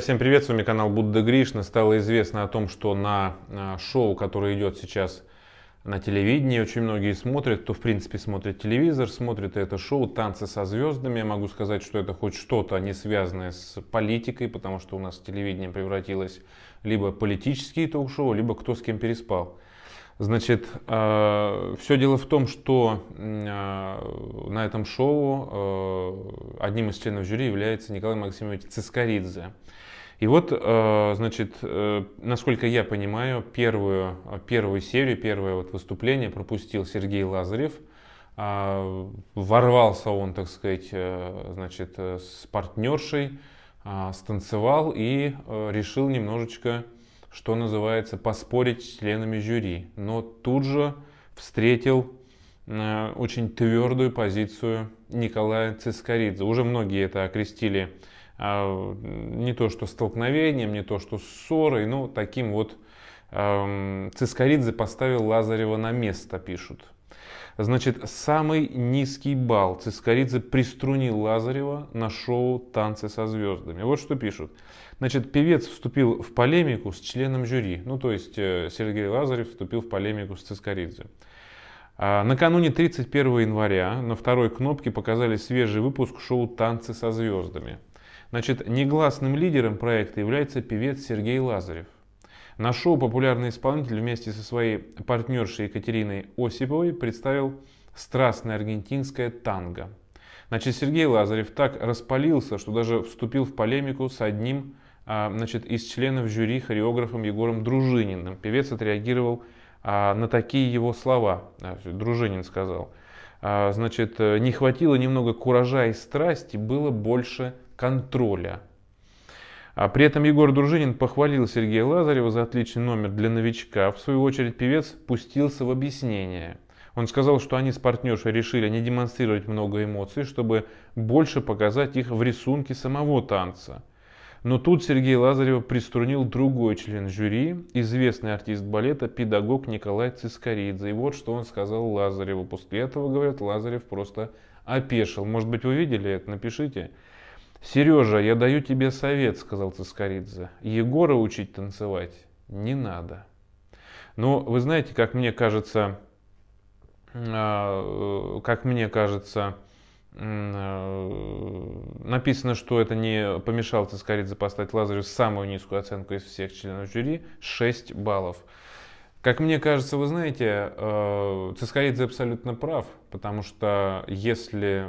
Всем привет, с вами канал Будда Гришна. Стало известно о том, что на э, шоу, которое идет сейчас на телевидении, очень многие смотрят, кто в принципе смотрит телевизор, смотрит это шоу «Танцы со звездами». Я могу сказать, что это хоть что-то а не связанное с политикой, потому что у нас телевидение превратилось либо политические ток-шоу, либо кто с кем переспал. Значит, э, все дело в том, что э, на этом шоу э, одним из членов жюри является Николай Максимович Цискоридзе. И вот, значит, насколько я понимаю, первую, первую серию, первое вот выступление пропустил Сергей Лазарев. А, ворвался он, так сказать, значит, с партнершей, а, станцевал и решил немножечко что называется, поспорить с членами жюри, но тут же встретил э, очень твердую позицию Николая Цискоридзе. Уже многие это окрестили э, не то что столкновением, не то что ссорой, но таким вот эм, Цискоридзе поставил Лазарева на место, пишут. Значит, самый низкий балл Цискоридзе приструнил Лазарева на шоу «Танцы со звездами». Вот что пишут. Значит, певец вступил в полемику с членом жюри. Ну, то есть э, Сергей Лазарев вступил в полемику с Цискоридзе. А накануне 31 января на второй кнопке показали свежий выпуск шоу «Танцы со звездами». Значит, негласным лидером проекта является певец Сергей Лазарев. На шоу популярный исполнитель вместе со своей партнершей Екатериной Осиповой представил страстное аргентинское танго. Значит, Сергей Лазарев так распалился, что даже вступил в полемику с одним а, значит, из членов жюри хореографом Егором Дружининым. Певец отреагировал а, на такие его слова. А, Дружинин сказал. Значит, не хватило немного куража и страсти, было больше контроля. А при этом Егор Дружинин похвалил Сергея Лазарева за отличный номер для новичка. В свою очередь певец пустился в объяснение. Он сказал, что они с партнершей решили не демонстрировать много эмоций, чтобы больше показать их в рисунке самого танца. Но тут Сергей Лазарева приструнил другой член жюри, известный артист балета, педагог Николай Цискоридзе. И вот что он сказал Лазареву. После этого, говорят, Лазарев просто опешил. Может быть, вы видели это? Напишите. «Сережа, я даю тебе совет», — сказал Цискоридзе. «Егора учить танцевать не надо». Но вы знаете, как мне кажется, а, э, как мне кажется, а, э, написано, что это не помешало Цискоридзе поставить Лазарю самую низкую оценку из всех членов жюри – 6 баллов. Как мне кажется, вы знаете, э, Цискоридзе абсолютно прав, потому что если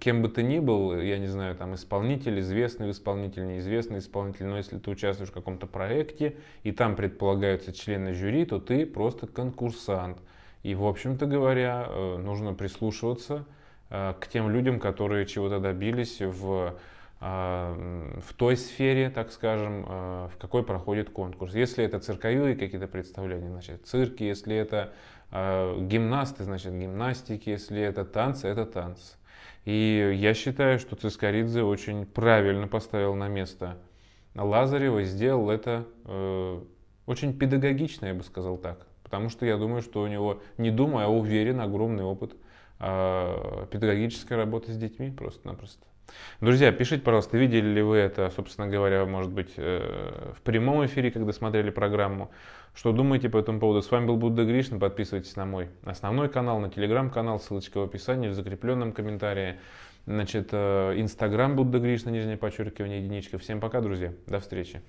кем бы ты ни был, я не знаю, там исполнитель, известный исполнитель, неизвестный исполнитель, но если ты участвуешь в каком-то проекте и там предполагаются члены жюри, то ты просто конкурсант. И, в общем-то говоря, э, нужно прислушиваться э, к тем людям, которые чего-то добились в в той сфере, так скажем, а, в какой проходит конкурс. Если это цирковые какие-то представления, значит, цирки, если это а, гимнасты, значит, гимнастики, если это танцы, это танцы. И я считаю, что Цискоридзе очень правильно поставил на место Лазарева и сделал это э, очень педагогично, я бы сказал так. Потому что я думаю, что у него, не думая, а уверен, огромный опыт – а, педагогическая работа с детьми просто-напросто. Друзья, пишите, пожалуйста, видели ли вы это, собственно говоря, может быть, э, в прямом эфире, когда смотрели программу. Что думаете по этому поводу? С вами был Будда Гришна. Подписывайтесь на мой основной канал, на телеграм-канал. Ссылочка в описании, в закрепленном комментарии. Значит, э, инстаграм Будда Гришна, нижнее подчеркивание, единичка. Всем пока, друзья. До встречи.